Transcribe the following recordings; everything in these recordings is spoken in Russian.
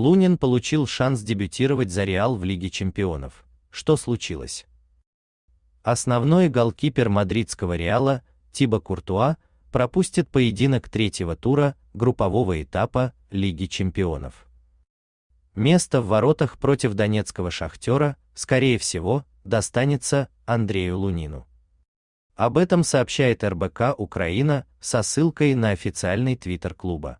Лунин получил шанс дебютировать за Реал в Лиге чемпионов. Что случилось? Основной голкипер мадридского Реала, Тибо Куртуа, пропустит поединок третьего тура группового этапа Лиги чемпионов. Место в воротах против донецкого Шахтера, скорее всего, достанется Андрею Лунину. Об этом сообщает РБК Украина со ссылкой на официальный твиттер клуба.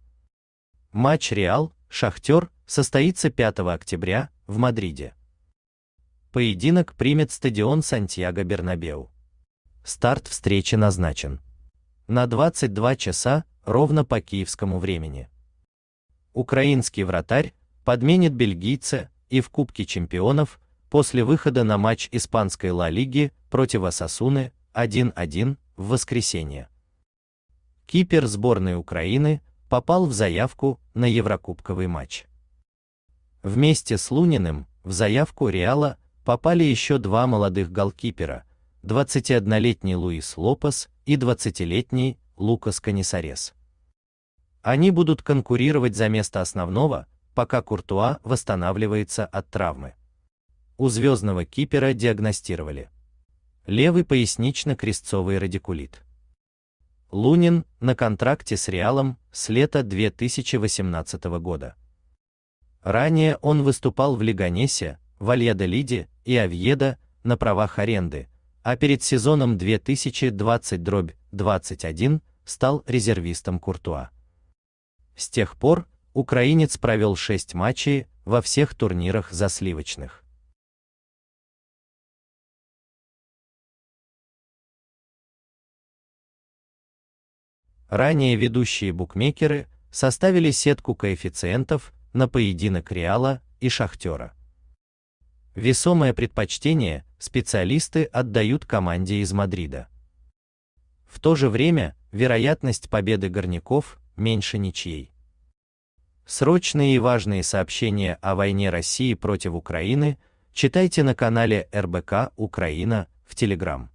Матч Реал, Шахтер состоится 5 октября в Мадриде. Поединок примет стадион Сантьяго Бернабеу. Старт встречи назначен на 22 часа ровно по киевскому времени. Украинский вратарь подменит бельгийца и в Кубке чемпионов после выхода на матч испанской Ла Лиги против Асасуны 1-1 в воскресенье. Кипер сборной Украины попал в заявку на еврокубковый матч. Вместе с Луниным в заявку Реала попали еще два молодых голкипера, 21-летний Луис Лопес и 20-летний Лукас Канисарес. Они будут конкурировать за место основного, пока Куртуа восстанавливается от травмы. У звездного кипера диагностировали левый пояснично-крестцовый радикулит. Лунин на контракте с Реалом с лета 2018 года. Ранее он выступал в Леганесе, Вальядолиде и Авьедо на правах аренды, а перед сезоном 2020-21 стал резервистом Куртуа. С тех пор украинец провел 6 матчей во всех турнирах за сливочных. Ранее ведущие букмекеры составили сетку коэффициентов на поединок Реала и Шахтера. Весомое предпочтение специалисты отдают команде из Мадрида. В то же время вероятность победы горняков меньше ничьей. Срочные и важные сообщения о войне России против Украины читайте на канале РБК Украина в Телеграм.